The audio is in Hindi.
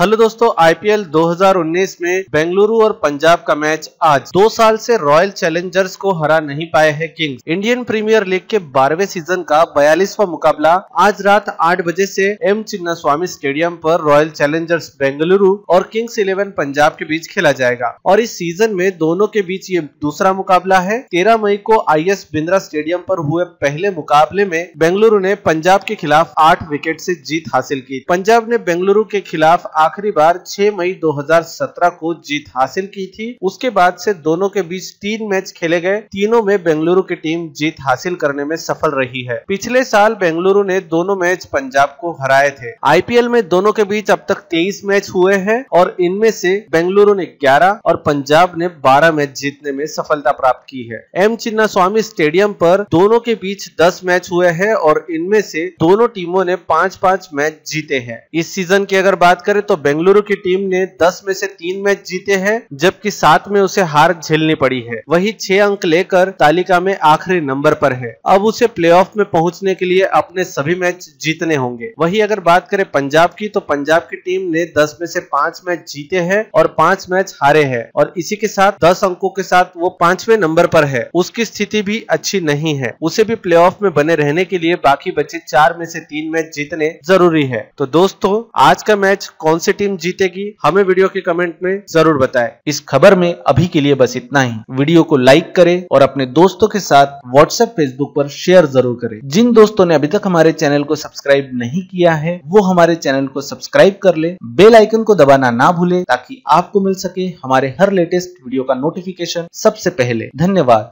हेलो दोस्तों आईपीएल 2019 में बेंगलुरु और पंजाब का मैच आज दो साल से रॉयल चैलेंजर्स को हरा नहीं पाए हैं किंग्स इंडियन प्रीमियर लीग के बारहवें सीजन का बयालीसवा मुकाबला आज रात 8 बजे से एम चिन्ना स्वामी स्टेडियम पर रॉयल चैलेंजर्स बेंगलुरु और किंग्स इलेवन पंजाब के बीच खेला जाएगा और इस सीजन में दोनों के बीच ये दूसरा मुकाबला है तेरह मई को आई एस बिंद्रा स्टेडियम आरोप हुए पहले मुकाबले में बेंगलुरु ने पंजाब के खिलाफ आठ विकेट ऐसी जीत हासिल की पंजाब ने बेंगलुरु के खिलाफ आखिरी बार 6 मई 2017 को जीत हासिल की थी उसके बाद से दोनों के बीच तीन मैच खेले गए तीनों में बेंगलुरु की टीम जीत हासिल करने में सफल रही है पिछले साल बेंगलुरु ने दोनों मैच पंजाब को हराए थे आई में दोनों के बीच अब तक तेईस मैच हुए हैं और इनमें से बेंगलुरु ने ग्यारह और पंजाब ने बारह मैच जीतने में सफलता प्राप्त की है एम चिन्ना स्वामी स्टेडियम पर दोनों के बीच दस मैच हुए हैं और इनमें से दोनों टीमों ने पांच पांच मैच जीते हैं इस सीजन की अगर बात करें तो बेंगलुरु की टीम ने दस में से तीन मैच जीते हैं जबकि सात में उसे हार झेलनी पड़ी है वही छह अंक लेकर तालिका में आखिरी नंबर पर है अब उसे प्लेऑफ में पहुंचने के लिए अपने सभी मैच जीतने होंगे वही अगर बात करें पंजाब की तो पंजाब की टीम ने दस में से पांच मैच जीते है और पांच मैच हारे है और इसी के साथ दस अंकों के साथ वो पांचवे नंबर पर है उसकी स्थिति भी अच्छी नहीं है उसे भी प्ले में बने रहने के लिए बाकी बचे चार में से तीन मैच जीतने जरूरी है तो दोस्तों आज का मैच कौन सी टीम जीतेगी हमें वीडियो के कमेंट में जरूर बताएं। इस खबर में अभी के लिए बस इतना ही वीडियो को लाइक करें और अपने दोस्तों के साथ व्हाट्सएप फेसबुक पर शेयर जरूर करें जिन दोस्तों ने अभी तक हमारे चैनल को सब्सक्राइब नहीं किया है वो हमारे चैनल को सब्सक्राइब कर ले बेल आइकन को दबाना ना भूले ताकि आपको मिल सके हमारे हर लेटेस्ट वीडियो का नोटिफिकेशन सबसे पहले धन्यवाद